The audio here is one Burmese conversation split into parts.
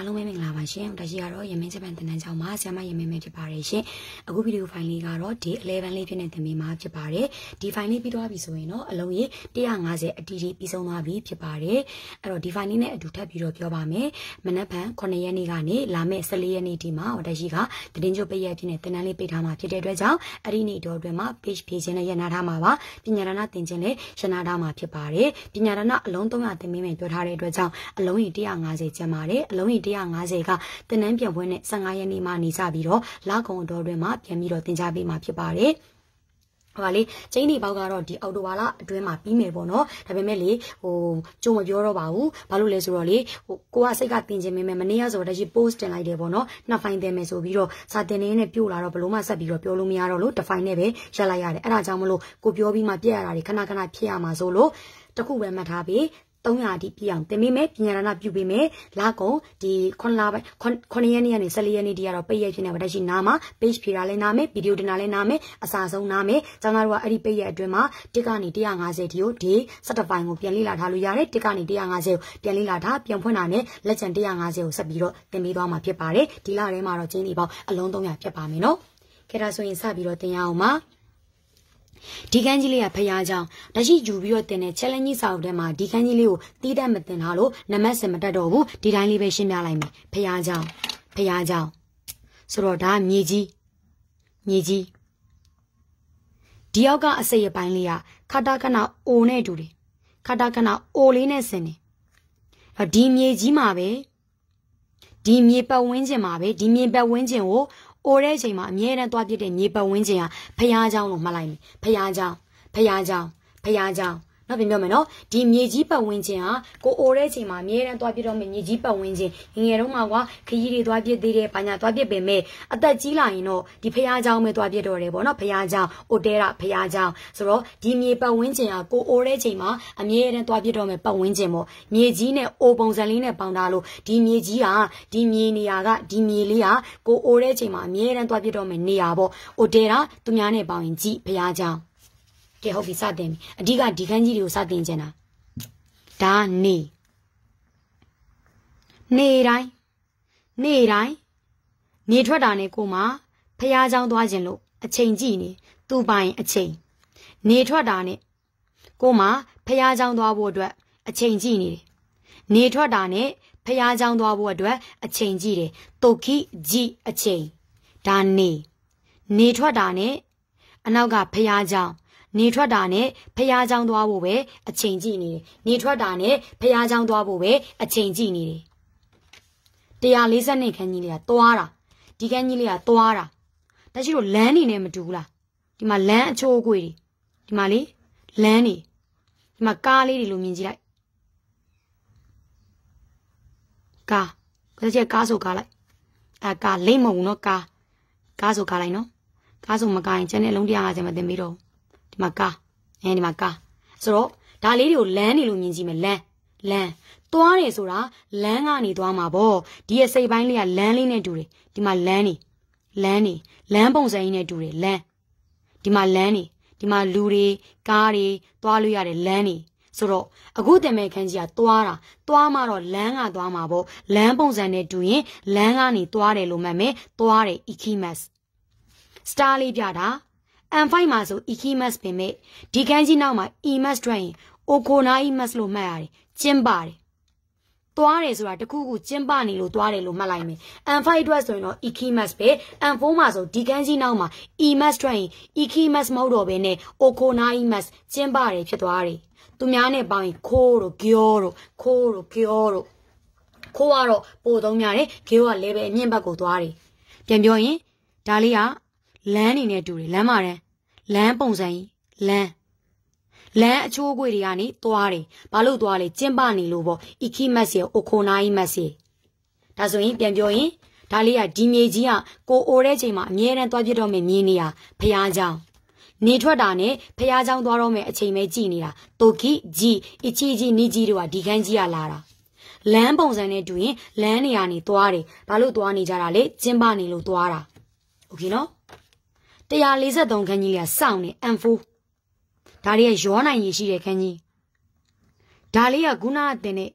အားလုံးပဲမင်္ဂလာပါရှင်။ဒါရှိကတော့ရမင်းဂျပန်တင်နန်းကျောင်းမှာဆရာမရမင်းပဲဖြစ်ပါတယ်ရှင်။အခုဗီဒီယိုဖိုင်လေးကတော့ day 11လေးဖြစ်နေသင်ပေးမှာဖြစ်ပါတယ်။ဒီဖိုင်လေးပြီးသွားပြီဆိုရင်တော့အလုံးရေ150အတီးတီးပြီးဆုံးသွားပြီဖြစ်ပါတယ်။အဲ့တော့ဒီဖိုင်လေးနဲ့အတူထပ်ပြီးတော့ပြောပါမယ်။မနက်ဖြန်9ရက်နေ့ကနေလာမယ့်14ရက်နေ့ဒီမှာဒါရှိကတင်ကျုပ်ပိတ်ရက်ဖြစ်နေတင်နန်းလေးပိတ်ထားမှာဖြစ်တဲ့အတွက်ကြောင့်အဲ့ဒီနေ့တော့အတွင်းမှာ page ဖြည့်ခြင်းနဲ့ရနာထားမှာပါ။ပညာဒါနတင်ခြင်းနဲ့ရနာထားမှာဖြစ်ပါတယ်။ပညာဒါနအလုံး300တင်ပေးမယ်ပြောထားတဲ့အတွက်ကြောင့်အလုံးရေ150ကျန်ပါတယ်။အလုံးရေ150ကတနန်းပြန်ပွဲနဲ့15ရက်နေ့မှနေကြပြီးတော့လကုံအတော်တွင်မှပြန်ပြီးတော့တင် जा ပေးမှာဖြစ်ပါတယ်ဟိုပါလေချိန်ဒီပေါက်ကတော့ဒီအော်တိုဘာလအတွင်းမှာပြီးမယ်ပေါ့နော်ဒါပေမဲ့လေဟိုကြုံမပြောတော့ပါဘူးဘာလို့လဲဆိုတော့လေဟိုကိုကစိတ်ကတင်ခြင်းမင်းမယ်မနေ့ကဆိုတော့တရှိ post တင်လိုက်တယ်ပေါ့နော်နှစ်ဖိုင်တင်မယ်ဆိုပြီးတော့စာတင်နေနဲ့ပြုတ်လာတော့ဘလို့မှဆက်ပြီးတော့ပြောလို့မရတော့လို့တစ်ဖိုင်နဲ့ပဲရက်လိုက်ရတယ်အဲ့ဒါကြောင့်မလို့ကိုပြောပြီးမှပြက်ရတာတွေခဏခဏဖြစ်ရမှာဆိုလို့တခုပဲမှတ်ထားပြီး300ဒီပြအောင်တင်ပေးမယ်ပညာရဏပြုပေးမယ်လာကုန်ဒီ9လပိုင်း9ရက်နေ့ကနေ14ရက်နေ့ဒီကတော့ပိတ်ရက်ဖြစ်နေပါတရှိနားမှာ page ဖြေတာလဲနားမယ်ဗီဒီယိုတင်တာလဲနားမယ်အစာဆုံးနားမယ်ကျွန်တော်တို့ကအဲ့ဒီပိတ်ရက်အတွင်းမှာတစ်ကနေ150ဒီကိုဒီ17ပိုင်းကိုပြန်လေ့လာထားလို့ရတယ်တစ်ကနေ150ကိုပြန်လေ့လာထားပြန်ဖွင့်တာနဲ့လက်ချန်150ကိုဆက်ပြီးတော့တင်ပေးသွားမှာဖြစ်ပါတယ်ဒီလထဲမှာတော့ကျင်းနေပေါင်းအလုံး300ဖြစ်ပါမယ်နော်ခဲ့ဒါဆိုရင်စပြီးတော့တင်ရအောင်ပါဒီကန်းကြီးလေးကဖရားကြောင်တရှိယူပြီးတော့တင်တဲ့ challenge ကြီးစာအုပ်ထဲမှာဒီကန်းကြီးလေးကိုတီးတတ်မတင်တာလို့နမတ်စင်မတက်တော့ဘူးဒီတိုင်းလေးပဲရှင်းပြလိုက်မယ်ဖရားကြောင်ဖရားကြောင်ဆိုတော့ဒါမြေကြီးမြေကြီးဒီရောက်ကအစိပ်အပိုင်းလေးကခတာကနာအိုနဲ့တူတယ်ခတာကနာအိုလေးနဲ့ဆင်တယ်အဲဒီမြေကြီးမှာပဲဒီမြေပတ်ဝန်းကျင်မှာပဲဒီမြေပတ်ဝန်းကျင်ကိုအိုတဲ့ချိန်မှာအမြဲတမ်းသွားပြစ်တဲ့မြေပတ်ဝန်းကျင်ဟာဖះเจ้าလို့မှတ်လိုက်မယ်ဖះเจ้าဖះเจ้าဖះเจ้าနောက်ပြန်ပြောမယ်နော်ဒီမြေကြီးပတ်ဝန်းကျင်ဟာကိုအိုတဲ့အချိန်မှာအများရန်သွားပြတော့မယ်မြေကြီးပတ်ဝန်းကျင်ငငယ်တုန်းမှာကွာခရီးတွေသွားပြသေးတယ်ဘာညာသွားပြပေမဲ့အသက်ကြီးလာရင်တော့ဒီဖះเจ้าပဲသွားပြတော့တယ်ပေါ့နော်ဖះเจ้าအိုတဲတာဖះเจ้าဆိုတော့ဒီမြေပတ်ဝန်းကျင်ဟာကိုအိုတဲ့အချိန်မှာအများရန်သွားပြတော့မယ်ပတ်ဝန်းကျင်ပေါ့မြေကြီးနဲ့အိုပုံစံလေးနဲ့ပေါင်းထားလို့ဒီမြေကြီးဟာဒီမြေနေရာကဒီမြေလေးဟာကိုအိုတဲ့အချိန်မှာအများရန်သွားပြတော့မယ်နေရာပေါ့အိုတဲတာသူများနဲ့ပေါင်းရင်ကြည့်ဖះเจ้าတဲ့ဟုတ်ပြီစတင်ပြီအဓိကဒီခန်းကြီးတွေကိုစတင်ချင်တာဒါနေနေတိုင်းနေတိုင်းနေထွက်တာနဲ့ကိုမဖះเจ้าသွားခြင်းလို့အချိန်ကြည့်နေသူ့ပိုင်အချိန်နေထွက်တာနဲ့ကိုမဖះเจ้าသွားဖို့အတွက်အချိန်ကြည့်နေတယ်နေထွက်တာနဲ့ဖះเจ้าသွားဖို့အတွက်အချိန်ကြည့်တယ်တုတ်ခိကြည့်အချိန်ဒါနေနေထွက်တာနဲ့အနောက်ကဖះเจ้าနေထွက်တာနဲ့ဖះเจ้าသွားဖို့ပဲအချိန်ကြည့်နေတယ်နေထွက်တာနဲ့ဖះเจ้าသွားဖို့ပဲအချိန်ကြည့်နေတယ်140နှစ်ခန်းကြီးလေးကသွားတာဒီခန်းကြီးလေးကသွားတာတချို့လမ်းနေနဲ့မတူဘူးလားဒီမှာလမ်းအချိုးအကွေတွေဒီမှာလေလမ်းနေဒီမှာကားလေးတွေလိုမြင်ကြည့်လိုက်ကားကစားချက်ကားဆိုကားလိုက်အဲကားလိမ့်မုံနော်ကားကားဆိုကားလိုက်နော်ကားဆိုမကားရင်ကျန်တဲ့အလုံး150မတင်ပြီးတော့မကားအဲဒီမှာကားဆိုတော့ဒါလေးတွေကိုလမ်းနေလို့မြင်ကြည့်မယ်လမ်းလမ်းသွားတယ်ဆိုတာလမ်းကနေသွားမှာပေါ့ဒီရဲ့စိတ်ပိုင်းလေးကလမ်းလေးနဲ့တူတယ်ဒီမှာလမ်းနေလမ်းနေလမ်းပုံစံကြီးနဲ့တူတယ်လမ်းဒီမှာလမ်းနေဒီမှာလူတွေကားတွေသွားလို့ရတယ်လမ်းနေဆိုတော့အခုတင်မဲ့ခန်းကြီးကသွားတာသွားမှတော့လမ်းကသွားမှာပေါ့လမ်းပုံစံနဲ့တူရင်လမ်းကနေသွားတယ်လို့မှတ်မယ်သွားတယ် ikimas စတားလေးပြတာ M5 မှာဆို EKMS ပင်မဲ့ဒီကန်းကြီးနောက်မှာ EMS တွက်ရင် Okona EMS လို့မှတ်ရတယ်ကျင်းပါတယ်သွားတယ်ဆိုတာတခုခုကျင်းပနေလို့သွားတယ်လို့မှတ်လိုက်မယ် M5 အတွက်ဆိုရင်တော့ EKMS ပဲ M4 မှာဆိုဒီကန်းကြီးနောက်မှာ EMS တွက်ရင် EKMS မဟုတ်တော့ဘဲနဲ့ Okona EMS ကျင်းပါတယ်ဖြစ်သွားတယ်သူများနဲ့ပေါင်းရင်ခိုးတို့ဂျောတို့ခိုးတို့ဂျောတို့ခိုးကတော့ပိုသုံးများတယ်ဂျောက level အမြင့်ဘက်ကိုသွားတယ်ပြန်ပြောရင်ဒါလေးကလမ်းနေနဲ့တူတယ်လမ်းမှာတန်းလမ်းပုံစံကြီးလမ်းလမ်းအချိုးအကွေ့တွေကနေသွားတယ်ဘာလို့သွားလဲကျင်းပနေလို့ပေါ့အီခိမတ်စီအိုခိုနာကြီးမတ်စီဒါဆိုရင်ပြန်ပြောရင်ဒါလေးကဒီမြေကြီးကကိုအိုတဲ့ချိန်မှာအမြဲတမ်းသွားပြတော့မယ်မြင်နေရဖះเจ้าနေထွက်တာနဲ့ဖះเจ้าသွားတော့မယ်အချိန်ပဲကြည်နေတာတိုကီဂျီအီချီဂျီနီဂျီတို့ကဒီကန်းကြီးကလာတာလမ်းပုံစံနဲ့တူရင်လမ်းနေရာနေသွားတယ်ဘာလို့သွားနေကြတာလဲကျင်းပနေလို့သွားတာโอเคနော်143ခန်းကြီးလေးကစောင့်နေ M4 ဒါတွေကရောနိုင်ရရှိတဲ့ခန်းကြီးဒါလေးကခုနအတင်နဲ့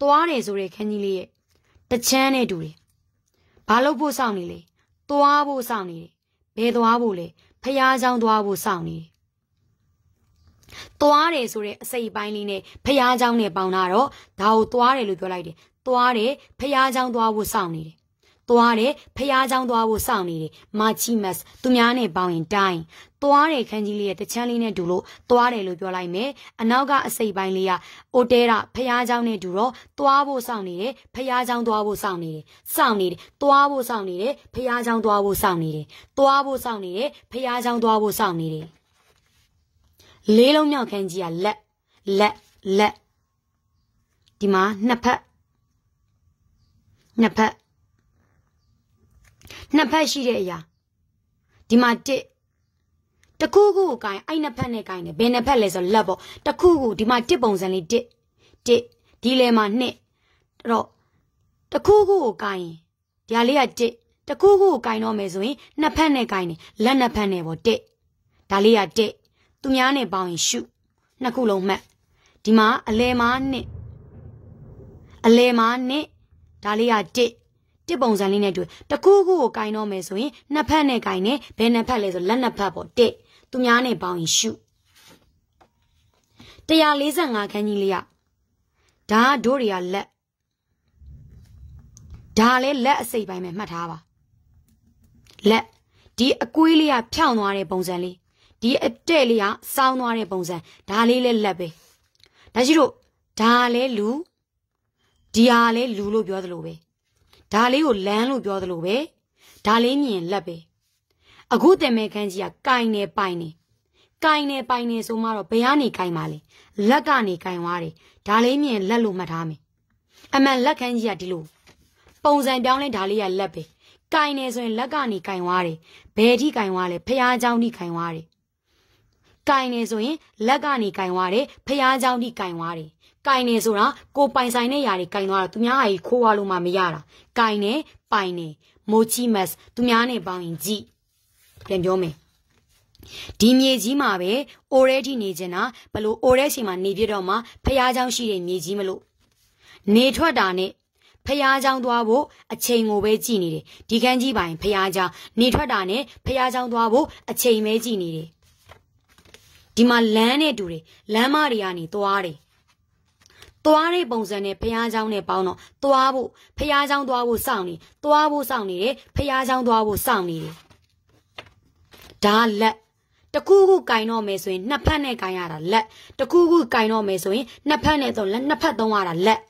သွားတယ်ဆိုတဲ့ခန်းကြီးလေးရဲ့တချမ်းနဲ့တူတယ်ဘာလို့ဖို့စောင့်နေလဲသွားဖို့စောင့်နေတယ်ဘယ်သွားဖို့လဲဖះเจ้าသွားဖို့စောင့်နေတယ်သွားတယ်ဆိုတဲ့အစိပ်ပိုင်းလေးနဲ့ဖះเจ้าနဲ့ပေါင်တာတော့ဒါကိုသွားတယ်လို့ပြောလိုက်တယ်သွားတယ်ဖះเจ้าသွားဖို့စောင့်နေတယ်သွားတယ်ဖះเจ้าသွားဖို့စောင့်နေတယ်မာချီမတ်သူများနဲ့ပေါင်းရင်တိုင်းသွားတယ်ခန်းကြီးလေးရဲ့တချမ်းလေးနဲ့ဒူလို့သွားတယ်လို့ပြောလိုက်မယ်အနောက်ကအစိပ်ပိုင်းလေးကအိုတဲတာဖះเจ้าနဲ့ဒူတော့သွားဖို့စောင့်နေတယ်ဖះเจ้าသွားဖို့စောင့်နေတယ်စောင့်နေတယ်သွားဖို့စောင့်နေတယ်ဖះเจ้าသွားဖို့စောင့်နေတယ်သွားဖို့စောင့်နေတယ်ဖះเจ้าသွားဖို့စောင့်နေတယ်လေးလုံးမြောက်ခန်းကြီးကလက်လက်လက်ဒီမှာနှစ်ဖက်နှစ်ဖက်နှစ်ဖက်ရှိတဲ့အရာဒီမှာတစ်တခုခုကိုကင်အဲ့နှစ်ဖက်နဲ့ကင်တယ်ဘယ်နှစ်ဖက်လဲဆိုလက်ပေါ့တခုခုဒီမှာတစ်ပုံစံလေးတစ်တစ်ဒီလဲမှာနှစ်အဲ့တော့တခုခုကိုကင်ဒီဟာလေးကတစ်တခုခုကိုကင်တော့မယ်ဆိုရင်နှစ်ဖက်နဲ့ကင်တယ်လက်နှစ်ဖက်နဲ့ပေါ့တစ်ဒါလေးကတစ်သူများနဲ့ပေါင်းရင်ရှုနှစ်ခုလုံးမှတ်ဒီမှာအလဲမှာနှစ်အလဲမှာနှစ်ဒါလေးကတစ်တစ်ပုံစံလေးနဲ့တွေ့တကူးကူးကိုကင်တော့မယ်ဆိုရင်နှစ်ဖက်နဲ့ကင်တယ်ဘယ်နှစ်ဖက်လဲဆိုလက်နှစ်ဖက်ပေါ့တစ်သူများနဲ့ပေါင်းရင်ရှု145ခန်းကြီးလေးရဒါကတို့တွေကလက်ဒါလည်းလက်အစိပ်ပိုင်းပဲမှတ်ထားပါလက်ဒီအကွေးလေးကဖြောင်းသွားတဲ့ပုံစံလေးဒီအတဲ့လေးကစောင်းသွားတဲ့ပုံစံဒါလေးလည်းလက်ပဲဒါရှိလို့ဒါလည်းလူဒီဟာလည်းလူလို့ပြောသလိုပဲဒါလေးကိုလမ်းလို့ပြောသလိုပဲဒါလေးမြင်လက်ပဲအခုတင်မဲခန်းကြီးကကင်နေပိုင်နေကင်နေပိုင်နေဆိုမှတော့ဘယ်ကနေကင်ပါလဲလက်ကနေကင်သွားတယ်ဒါလေးမြင်လက်လို့မှတ်ထားမယ်အမှန်လက်ခန်းကြီးကဒီလိုပုံစံပြောင်းလဲဒါလေးကလက်ပဲကင်နေဆိုရင်လက်ကနေကင်သွားတယ်ဘယ်ထိကင်သွားလဲဖះเจ้าထိကင်သွားတယ်ကင်နေဆိုရင်လက်ကနေကင်သွားတယ်ဖះเจ้าထိကင်သွားတယ်ကင်နေဆိုတာကိုပိုင်ဆိုင်တဲ့ຢာတွေကင်သွားတာသူများဟာကြီးခိုးဝါလို့မှမရတာကင်နေပိုင်နေမိုချီမတ်သူများနဲ့ပေါင်းရင်ကြည်ပြန်ပြောမယ်ဒီမြေကြီးမှာပဲအိုရဲထိနေကျင်တာဘလို့အိုရဲချိန်မှာနေပြတော့မှဖះเจ้าရှိတဲ့မြေကြီးမလို့နေထွက်တာနဲ့ဖះเจ้าသွားဖို့အချိန်ကိုပဲကြည်နေတယ်ဒီကန်းကြီးပိုင်ဖះเจ้าနေထွက်တာနဲ့ဖះเจ้าသွားဖို့အချိန်ပဲကြည်နေတယ်ဒီမှာလမ်းနဲ့တူတယ်လမ်းမတွေကနေသွားတယ်သွားတဲ့ပုံစံနဲ့ဘုရားเจ้าနဲ့ပေါင်းတော့သွားဖို့ဘုရားเจ้าသွားဖို့စောင့်နေသွားဖို့စောင့်နေတယ်ဘုရားเจ้าသွားဖို့စောင့်နေတယ်ဒါလက်တကူကူကင်တော့မယ်ဆိုရင်နှစ်ဖက်နဲ့ကင်ရတာလက်တကူကူကင်တော့မယ်ဆိုရင်နှစ်ဖက်နဲ့သုံးလက်နှစ်ဖက်သုံးရတာလက်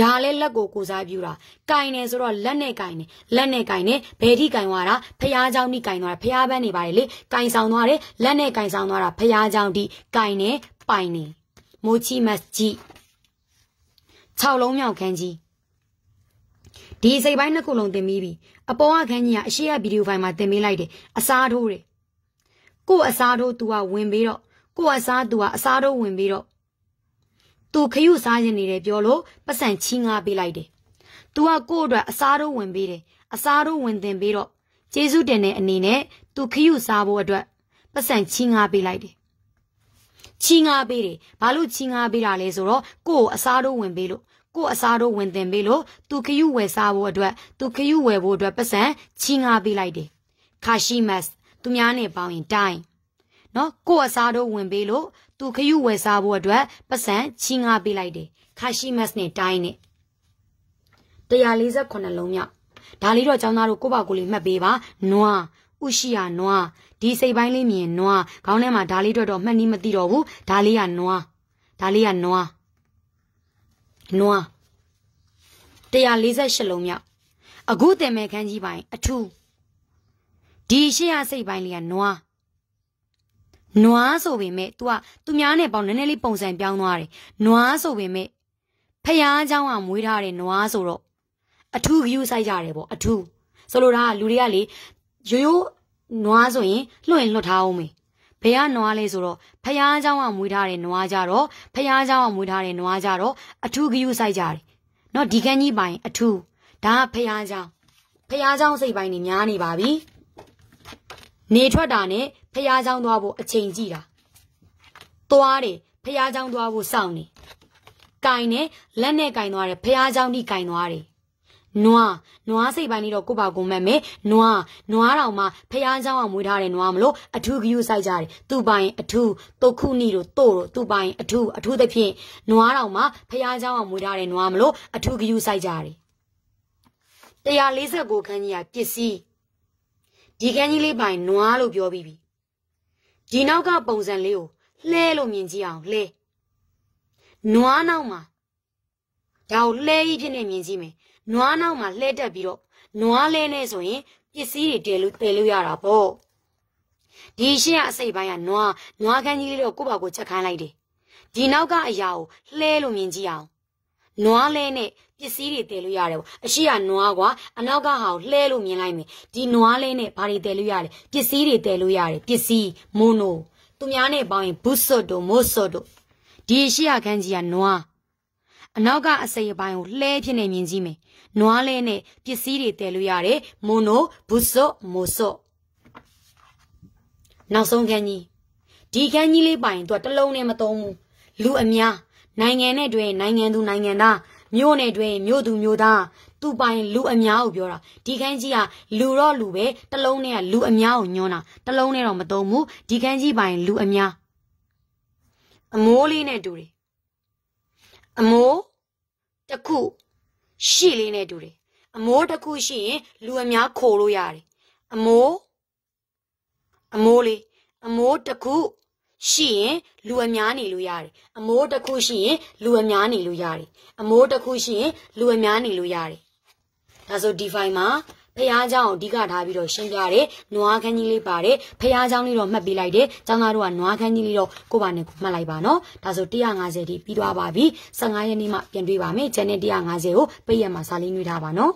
ဒါလည်းလက်ကိုကိုစားပြူတာကင်တယ်ဆိုတော့လက်နဲ့ကင်တယ်လက်နဲ့ကင်တယ်ဘယ်ထိကင်သွားတာဖျားเจ้านี่ကင်သွားတာဖျားပန်းနေပါတယ်လေကင်ဆောင်သွားတယ်လက်နဲ့ကင်ဆောင်သွားတာဖျားเจ้าဒီကင်တယ်ပိုင်တယ်မိုချီမတ်ကြီး6လုံးမြောက်ခန်းကြီးဒီစိတ်ပိုင်းနှစ်ခုလုံးတင်ပြီးပြီအပေါ်ကခန်းကြီးကအရှိရဗီဒီယိုဖိုင်မှာတင်ပေးလိုက်တယ်အစားထိုးတယ်ကို့အစားထိုး तू ကဝင်ပြီးတော့ကို့အစား तू ကအစားထိုးဝင်ပြီးတော့ तू ခရုစားရင်နေတယ်ပြောလို့ပတ်စံချီးငါပေးလိုက်တယ် तू ကကို့အတွက်အစားထိုးဝင်ပေးတယ်အစားထိုးဝင်တင်ပြီးတော့ကျေးဇူးတင်တဲ့အနေနဲ့ तू ခရုစားဖို့အတွက်ပတ်စံချီးငါပေးလိုက်တယ်ချီငါပေးတယ်ဘာလို့ချီငါပေးတာလဲဆိုတော့ကို့ကိုအစားတို့ဝင်ပေးလို့ကို့အစားတို့ဝင်တင်ပေးလို့သူခရုဝယ်စားဖို့အတွက်သူခရုဝယ်ဖို့အတွက်ပတ်စံချီငါပေးလိုက်တယ်ခါရှိမတ်သူများနဲ့ပေါင်းရင်တိုင်းနော်ကို့အစားတို့ဝင်ပေးလို့သူခရုဝယ်စားဖို့အတွက်ပတ်စံချီငါပေးလိုက်တယ်ခါရှိမတ်နဲ့တိုင်းနဲ့148လုံးမြောက်ဒါလေးတော့ចောင်းသားတို့ကို့ပါကိုလေးမှတ်ပေးပါနွားဥရှိရနွားဒီစိတ်ပိုင်းလေးမြင်နွားခေါင်းထဲမှာဒါလေးတွေ့တော့မှတ်နီးမသိတော့ဘူးဒါလေးကနွားဒါလေးကနွားနွား148လုံးမြောက်အခုတင်မဲ့ခန်းကြီးပိုင်းအထူးဒီရှေ့ရစိတ်ပိုင်းလေးကနွားနွားဆိုပေမဲ့ तू ကသူများနဲ့ပေါင်းနည်းနည်းလေးပုံစံပြောင်းသွားတယ်နွားဆိုပေမဲ့ဖះเจ้าကမွေးထားတဲ့နွားဆိုတော့အထူးဂယူဆိုင်ကြတယ်ပေါ့အထူးဆိုလိုတာကလူတွေကလေရိုးရိုးနွားဆိုရင်လွှင့်လွတ်ထားအောင်မေဘယ်ကနွားလဲဆိုတော့ဖះเจ้าကမွေးထားတဲ့နွားကြတော့ဖះเจ้าကမွေးထားတဲ့နွားကြတော့အထူးဂယုစိုက်ကြတယ်เนาะဒီကန်းကြီးပိုင်အထူးဒါကဖះเจ้าဖះเจ้าစိတ်ပိုင်းနေများနေပါပြီနေထွက်တာနဲ့ဖះเจ้าသွားဖို့အချိန်ကြည့်တာသွားတယ်ဖះเจ้าသွားဖို့စောင့်နေကင်နဲ့လက်နဲ့ကင်သွားတယ်ဖះเจ้าတိကင်သွားတယ်နွားနွားစိတ်ပိုင်းလေးတော့ကိုပါကိုမတ်မယ်နွားနွားတော်မှာဖះเจ้าအောင်မွေးထားတဲ့နွားမလို့အထူးကယူဆိုင်ကြတယ်သူပိုင်အထူးတုတ်ခုနီတို့တို့တို့သူပိုင်အထူးအထူးသဖြင့်နွားတော်မှာဖះเจ้าအောင်မွေးထားတဲ့နွားမလို့အထူးကယူဆိုင်ကြတယ်149ခန်းကြီးကပစ္စည်းဒီခန်းကြီးလေးပိုင်နွားလို့ပြောပြီးပြီဒီနောက်ကပုံစံလေးကိုလှဲလို့မြင်ကြည့်အောင်လှဲနွားနောက်မှာဒါကိုလှဲကြီးဖြစ်နေမြင်ကြည့်မယ်နွားနောက်မှာလှည့်တက်ပြီးတော့နွားလဲနေဆိုရင်ပစ္စည်းတွေတည်လို့တည်လို့ရတာပေါ့ဒီရှင်းအစိတ်ပိုင်းကနွားနွားခန်းကြီးလေးတော့ကိုယ့်ဘာကိုချက်ခိုင်းလိုက်တယ်ဒီနောက်ကအရာကိုလှဲလို့မြင်ကြည့်အောင်နွားလဲနဲ့ပစ္စည်းတွေတည်လို့ရတယ်ပေါ့အရှိကနွားကွာအနောက်ကဟာကိုလှဲလို့မြင်လိုက်မယ်ဒီနွားလဲနဲ့ဘာတွေတည်လို့ရလဲပစ္စည်းတွေတည်လို့ရတယ်ပစ္စည်းမိုနိုသူများနဲ့ပေါင်းရင်ဘုဆွတ်တို့မိုဆွတ်တို့ဒီအရှိကခန်းကြီးကနွားအနောက်ကအစိအပိုင်းကိုလှဲဖြစ်နေမြင်ကြီးမယ်။နွားလဲနဲ့ပစ္စည်းတွေတည်လို့ရတယ်။မိုနိုဘူဆော့မိုဆော့နောက်ဆုံးခန်းကြီးဒီခန်းကြီးလေးပိုင်သူကတလုံးနဲ့မသုံးဘူးလူအများနိုင်ငံနဲ့တွေ့နိုင်ငံသူနိုင်ငံသားမြို့နဲ့တွေ့မြို့သူမြို့သားသူပိုင်လူအများကိုပြောတာဒီခန်းကြီးကလူတော့လူပဲတလုံးနဲ့ကလူအများကိုညွှန်းတာတလုံးနဲ့တော့မသုံးဘူးဒီခန်းကြီးပိုင်လူအများအမိုးလေးနဲ့တူတယ်အမိုးတစ်ခုရှိလေးနဲ့တူတယ်အမိုးတစ်ခုရှိရင်လူအများခိုလို့ရတယ်အမိုးအမိုးလေးအမိုးတစ်ခုရှိရင်လူအများနေလို့ရတယ်အမိုးတစ်ခုရှိရင်လူအများနေလို့ရတယ်အမိုးတစ်ခုရှိရင်လူအများနေလို့ရတယ်ဒါဆို define မှာဖះเจ้าကိုအဓိကထားပြီးတော့ရှင်းပြတယ်နွားခန်းကြီးလေးပါတယ်ဖះเจ้าလေးတော့မှတ်ပေးလိုက်တယ်ចောင်းသားတို့ကနွားခန်းကြီးလေးတော့ကိုပါနဲ့ကိုမှတ်လိုက်ပါနော်ဒါဆို150တိပြီးသွားပါပြီ15ရက်နေ့မှပြန်တွေ့ပါမယ် channel 150ကိုပိတ်ရမှာစာလေးနှွှဲထားပါနော်